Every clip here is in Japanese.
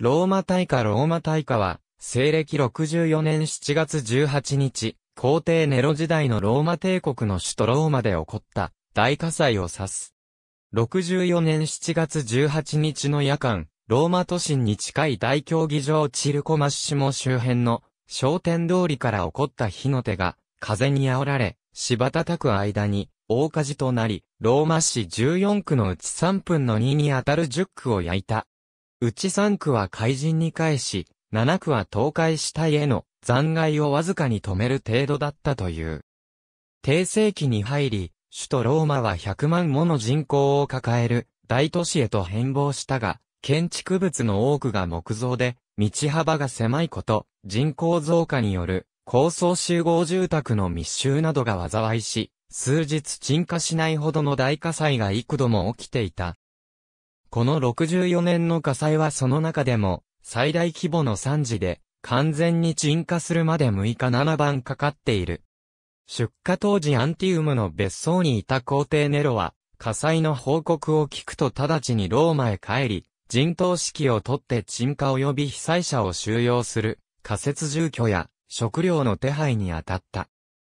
ローマ大火ローマ大火は、西暦64年7月18日、皇帝ネロ時代のローマ帝国の首都ローマで起こった大火災を指す。64年7月18日の夜間、ローマ都心に近い大競技場チルコマッシモ周辺の商店通りから起こった火の手が風に煽られ、柴叩く間に大火事となり、ローマ市14区のうち3分の2にあたる10区を焼いた。うち区は怪人に返し、七区は東海したへの残骸をわずかに止める程度だったという。帝世紀に入り、首都ローマは100万もの人口を抱える大都市へと変貌したが、建築物の多くが木造で、道幅が狭いこと、人口増加による高層集合住宅の密集などが災いし、数日沈下しないほどの大火災が幾度も起きていた。この64年の火災はその中でも、最大規模の惨事で、完全に鎮火するまで6日7番かかっている。出火当時アンティウムの別荘にいた皇帝ネロは、火災の報告を聞くと直ちにローマへ帰り、人頭式をとって鎮火及び被災者を収容する、仮設住居や食料の手配に当たった。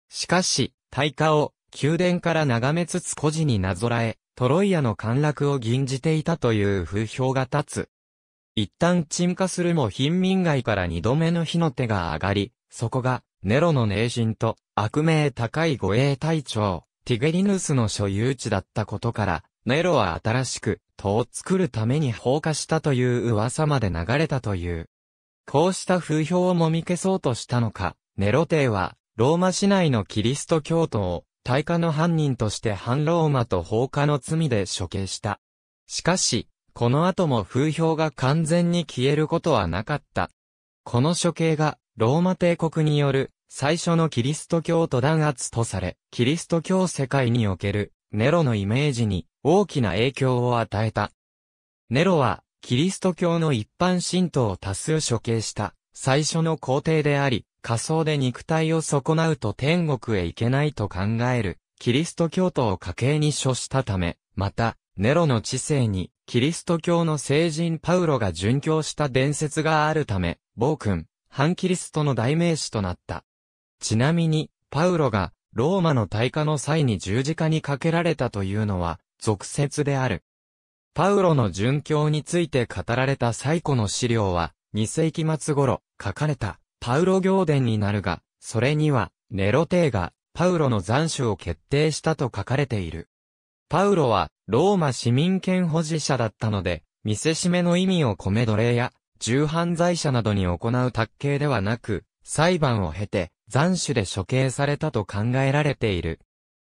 しかし、大火を宮殿から眺めつつ孤児になぞらえ、トロイアの陥落を吟じていたという風評が立つ。一旦沈下するも貧民街から二度目の火の手が上がり、そこが、ネロの名人と、悪名高い護衛隊長、ティゲリヌスの所有地だったことから、ネロは新しく、塔を作るために放火したという噂まで流れたという。こうした風評をもみ消そうとしたのか、ネロ帝は、ローマ市内のキリスト教徒を、大化の犯人として反ローマと放火の罪で処刑した。しかし、この後も風評が完全に消えることはなかった。この処刑が、ローマ帝国による最初のキリスト教徒弾圧とされ、キリスト教世界におけるネロのイメージに大きな影響を与えた。ネロは、キリスト教の一般信徒を多数処刑した最初の皇帝であり、仮想で肉体を損なうと天国へ行けないと考える、キリスト教徒を家計に処したため、また、ネロの知性に、キリスト教の聖人パウロが殉教した伝説があるため、暴君、反キリストの代名詞となった。ちなみに、パウロが、ローマの大火の際に十字架にかけられたというのは、俗説である。パウロの殉教について語られた最古の資料は、2世紀末頃、書かれた。パウロ行伝になるが、それには、ネロ帝が、パウロの残首を決定したと書かれている。パウロは、ローマ市民権保持者だったので、見せしめの意味を米奴隷や、重犯罪者などに行う卓刑ではなく、裁判を経て、残首で処刑されたと考えられている。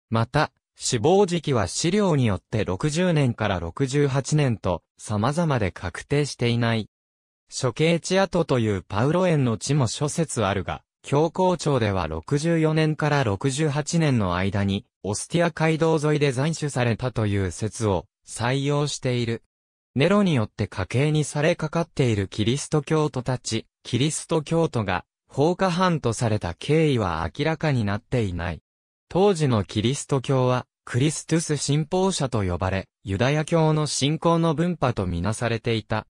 また、死亡時期は資料によって60年から68年と様々で確定していない。処刑地跡というパウロ園の地も諸説あるが、教皇庁では64年から68年の間に、オスティア街道沿いで斬首されたという説を採用している。ネロによって家計にされかかっているキリスト教徒たち、キリスト教徒が放火犯とされた経緯は明らかになっていない。当時のキリスト教は、クリストゥス信奉者と呼ばれ、ユダヤ教の信仰の分派とみなされていた。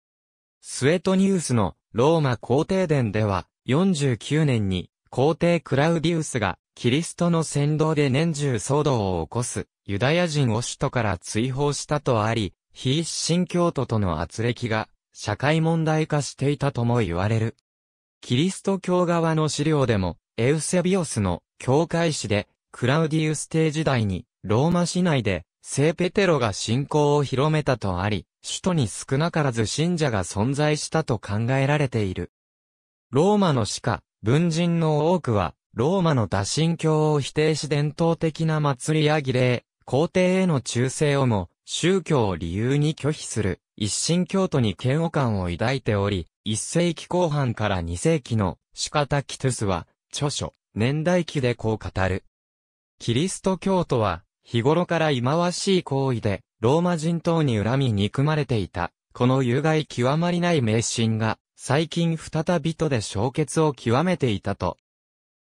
スウェトニウスのローマ皇帝殿では、49年に皇帝クラウディウスがキリストの先導で年中騒動を起こすユダヤ人を首都から追放したとあり、非一神教徒との圧力が社会問題化していたとも言われる。キリスト教側の資料でも、エウセビオスの教会史でクラウディウス帝時代にローマ市内で聖ペテロが信仰を広めたとあり、首都に少なからず信者が存在したと考えられている。ローマの死か、文人の多くは、ローマの打神教を否定し伝統的な祭りや儀礼、皇帝への忠誠をも、宗教を理由に拒否する、一神教徒に嫌悪感を抱いており、一世紀後半から二世紀の、シカタキトゥスは、著書、年代記でこう語る。キリスト教徒は、日頃から忌まわしい行為で、ローマ人等に恨み憎まれていた、この有害極まりない迷信が、最近再びとで消結を極めていたと。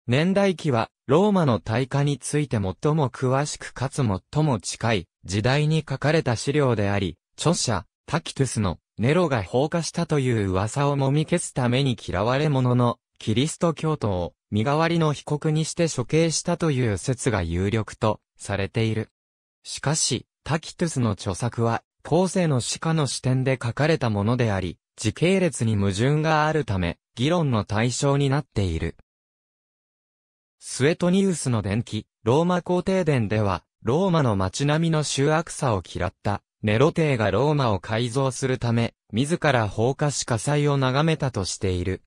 年代記は、ローマの大化について最も詳しくかつ最も近い時代に書かれた資料であり、著者、タキトゥスのネロが放火したという噂をもみ消すために嫌われ者のキリスト教徒を身代わりの被告にして処刑したという説が有力とされている。しかし、タキトゥスの著作は、後世の史家の視点で書かれたものであり、時系列に矛盾があるため、議論の対象になっている。スエトニウスの伝記、ローマ皇帝伝では、ローマの街並みの醜悪さを嫌った、ネロ帝がローマを改造するため、自ら放火し火災を眺めたとしている。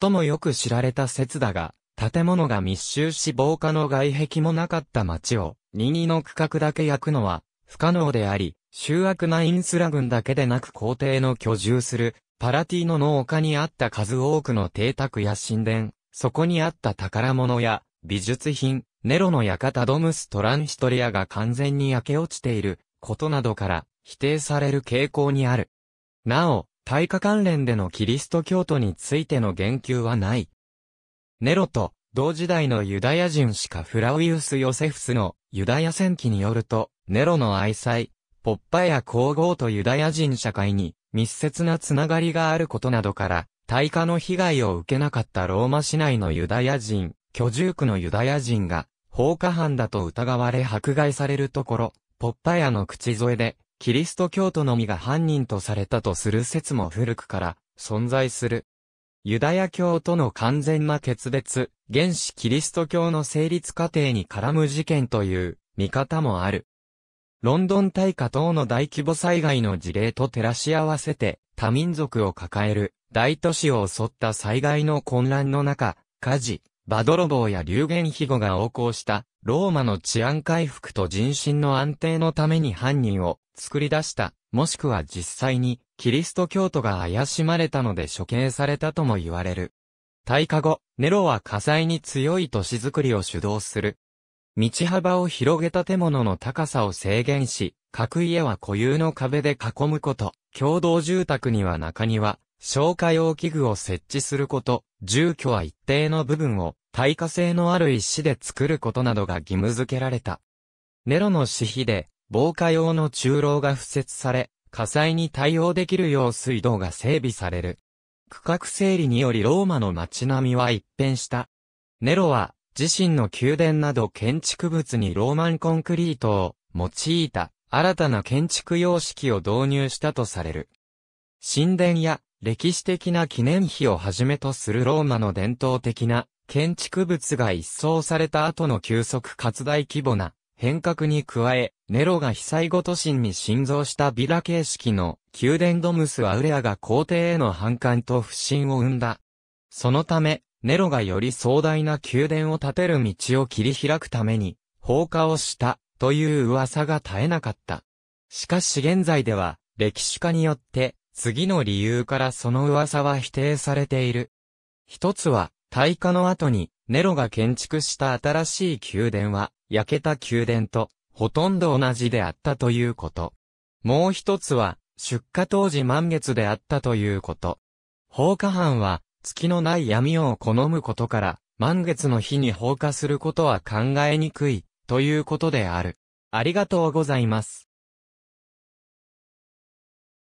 最もよく知られた説だが、建物が密集し防火の外壁もなかった町を、任意の区画だけ焼くのは不可能であり、醜悪なインスラ軍だけでなく皇帝の居住するパラティーノの丘にあった数多くの邸宅や神殿、そこにあった宝物や美術品、ネロの館ドムストランヒトリアが完全に焼け落ちていることなどから否定される傾向にある。なお、大化関連でのキリスト教徒についての言及はない。ネロと同時代のユダヤ人しかフラウィウス・ヨセフスのユダヤ戦記によると、ネロの愛妻、ポッパや皇后とユダヤ人社会に密接なつながりがあることなどから、大化の被害を受けなかったローマ市内のユダヤ人、居住区のユダヤ人が放火犯だと疑われ迫害されるところ、ポッパヤの口添えで、キリスト教徒のみが犯人とされたとする説も古くから存在する。ユダヤ教との完全な決別、原始キリスト教の成立過程に絡む事件という見方もある。ロンドン大火等の大規模災害の事例と照らし合わせて、多民族を抱える大都市を襲った災害の混乱の中、火事、バドロボや流言飛語が横行したローマの治安回復と人心の安定のために犯人を作り出した、もしくは実際にキリスト教徒が怪しまれたので処刑されたとも言われる。大火後、ネロは火災に強い都市づくりを主導する。道幅を広げた建物の高さを制限し、各家は固有の壁で囲むこと、共同住宅には中庭、消火用器具を設置すること、住居は一定の部分を耐火性のある石で作ることなどが義務付けられた。ネロの私費で、防火用の中楼が敷設され、火災に対応できるよう水道が整備される。区画整理によりローマの街並みは一変した。ネロは自身の宮殿など建築物にローマンコンクリートを用いた新たな建築様式を導入したとされる。神殿や歴史的な記念碑をはじめとするローマの伝統的な建築物が一掃された後の急速拡大規模な変革に加え、ネロが被災後都心に新造したビラ形式の宮殿ドムスアウレアが皇帝への反感と不信を生んだ。そのため、ネロがより壮大な宮殿を建てる道を切り開くために放火をしたという噂が絶えなかった。しかし現在では歴史家によって次の理由からその噂は否定されている。一つは、大火の後にネロが建築した新しい宮殿は焼けた宮殿とほとんど同じであったということ。もう一つは、出火当時満月であったということ。放火犯は、月のない闇を好むことから、満月の日に放火することは考えにくい、ということである。ありがとうございます。